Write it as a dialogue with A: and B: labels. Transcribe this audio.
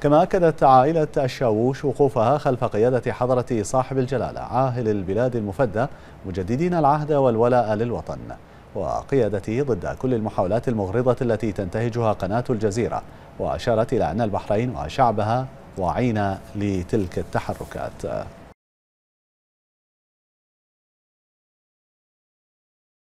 A: كما أكدت عائلة الشاووش وقوفها خلف قيادة حضرة صاحب الجلالة عاهل البلاد المفدى مجددين العهد والولاء للوطن وقيادته ضد كل المحاولات المغرضة التي تنتهجها قناة الجزيرة وأشارت إلى أن البحرين وشعبها واعين لتلك التحركات